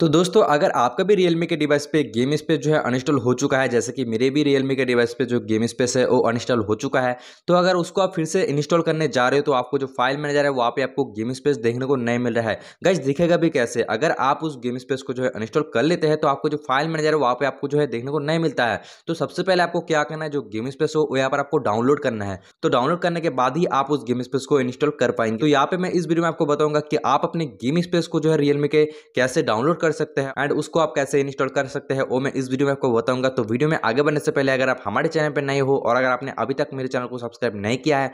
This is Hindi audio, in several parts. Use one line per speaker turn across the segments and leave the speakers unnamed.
तो दोस्तों अगर आपका भी रियलमी के डिवाइस पे गेम स्पेस जो है अनइंस्टॉल हो चुका है जैसे कि मेरे भी रियलमी के डिवाइस पे जो गेम स्पेस है वो अनइंस्टॉल हो चुका है तो अगर उसको आप फिर से इंस्टॉल करने जा रहे हो तो आपको जो फाइल मैनेजर है वहाँ पे आपको गेम स्पेस देखने को नहीं मिल रहा है गैस दिखेगा भी कैसे अगर आप उस गेम स्पेस को जो है अनस्टॉल कर लेते हैं तो आपको जो फाइल मैनेजर है वहाँ पर आपको जो है देखने को नहीं मिलता है तो सबसे पहले आपको क्या करना है जो गेम स्पेस हो वो यहाँ पर आपको डाउनलोड करना है तो डाउनलोड करने के बाद ही आप उस गेम स्पेस को इंस्टॉल कर पाएंगे तो यहाँ पर मैं इस वीडियो में आपको बताऊंगा कि आप अपने गेम स्पेस को जो है रियलमी के कैसे डाउनलोड कर कर सकते हैं एंड उसको आप कैसे इंस्टॉल कर सकते हैं वो मैं इस वीडियो में आपको बताऊंगा तो वीडियो में आगे बढ़ने से पहले अगर आप हमारे चैनल पर नए हो और अगर आपने अभी तक मेरे चैनल को सब्सक्राइब नहीं किया है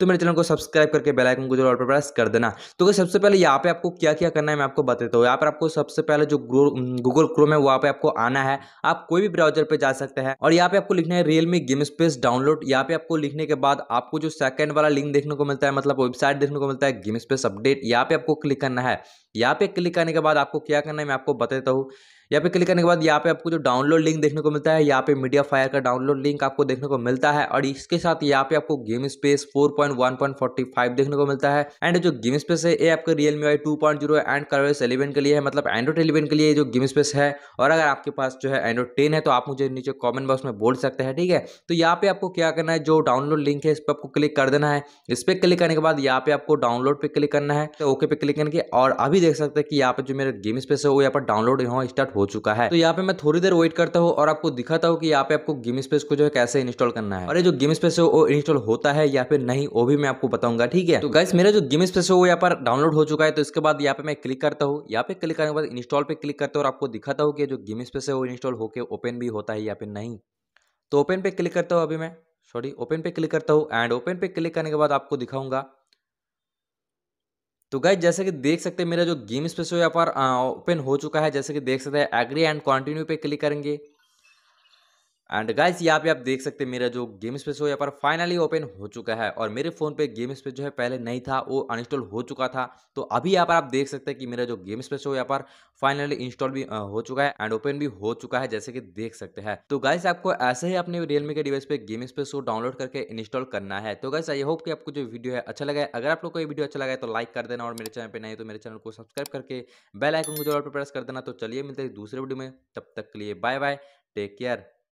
तो मेरे चैनल को सब्सक्राइब करके बेल आइकन को ऑल पर प्रेस कर देना तो सबसे पहले यहाँ पे आपको क्या क्या करना है मैं आपको बता देता हूँ यहाँ पर आपको सबसे पहले जो गूगल क्रोम है वहाँ पे आपको आना है आप कोई भी ब्राउजर पे जा सकते हैं और यहाँ पे आपको लिखना है रियलमी गेम स्पेस डाउनलोड यहाँ पे आपको लिखने के बाद आपको जो सेकंड वाला लिंक देखने को मिलता है मतलब वेबसाइट देखने को मिलता है गेम स्पेस अपडेट यहाँ पे आपको क्लिक करना है यहाँ पे क्लिक करने के बाद आपको क्या करना है मैं आपको बता देता हूँ यहाँ पे क्लिक करने के बाद यहाँ पे आपको जो डाउनलोड लिंक देखने को मिलता है यहाँ पे मीडिया फायर का डाउनलोड लिंक आपको देखने को मिलता है और इसके साथ यहाँ पे आपको गेम स्पेस 4.1.45 देखने को मिलता है एंड जो गेम स्पेस है ये आपका Realme Y two point zero and curves eleven के लिए है मतलब एंड्रॉइड एलेवन के लिए जो गेम स्पेस है और अगर आपके पास जो है एंड्रॉइड टेन है तो आप मुझे नीचे कॉमेंट बॉक्स में बोल सकते हैं ठीक है तो यहाँ पे आपको क्या करना है जो डाउनलोड लिंक है इस पर आपको क्लिक कर देना है इस पर क्लिक करने के बाद यहाँ पे आपको डाउनलोड पर क्लिक करना है तो ओके पे क्लिक करके और अभी देख सकते हैं कि यहाँ पे जो मेरा गेम स्पेस है वो यहाँ पर डाउनलोड यहाँ स्टार्ट हो चुका है तो यहाँ पे मैं थोड़ी देर वेट करता हूँ और आपको दिखाता हूँ कि यहाँ पे आपको गेम स्पेस को जो है कैसे इंस्टॉल करना है और ये जो गेम स्पेस है वो इंस्टॉल होता है या फिर नहीं वो भी मैं आपको बताऊंगा ठीक है तो गाइस मेरा जो गेम स्पेस है वो यहाँ पर डाउनलोड हो चुका है तो इसके बाद यहाँ पे मैं क्लिक करता हूँ यहाँ पे क्लिक करने के बाद इंस्टॉल पे क्लिक करता हूँ और आपको दिखाता हूँ कि जो गेम स्पेस है वो इंस्टॉल होकर ओपन भी होता है या फिर नहीं तो ओपन पे क्लिक करता हूँ अभी मैं सॉरी ओपन पे क्लिक करता हूँ एंड ओपन पे क्लिक करने के बाद आपको दिखाऊंगा तो गाइज जैसे कि देख सकते हैं मेरा जो गेम स्पेस व्यापार ओपन हो चुका है जैसे कि देख सकते हैं एग्री एंड कंटिन्यू पे क्लिक करेंगे एंड गाइस यहाँ पे आप देख सकते हैं मेरा जो गेम स्पेस हो यहाँ पर फाइनली ओपन हो चुका है और मेरे फ़ोन पे गेम स्पेस जो है पहले नहीं था वो अनइंस्टॉल हो चुका था तो अभी यहाँ पर आप देख सकते हैं कि मेरा जो गेम स्पेस हो यहाँ पर फाइनली इंस्टॉल भी हो चुका है एंड ओपन भी हो चुका है जैसे कि देख सकते हैं तो गाइस आपको ऐसे ही अपने रियलमी के डिवाइस पे गेम स्पेस को डाउनलोड करके इंस्टॉल करना है तो गाइस आई होप कि आपको जो वीडियो है अच्छा लगा है अगर आप लोग को ये वीडियो अच्छा लगा है तो लाइक कर देना और मेरे चैनल पर नहीं तो मेरे चैनल को सब्सक्राइब करके बेल आइकन को जरूर प्रेस कर देना तो चलिए मिलते हैं दूसरे वीडियो में तब तक के लिए बाय बाय टेक केयर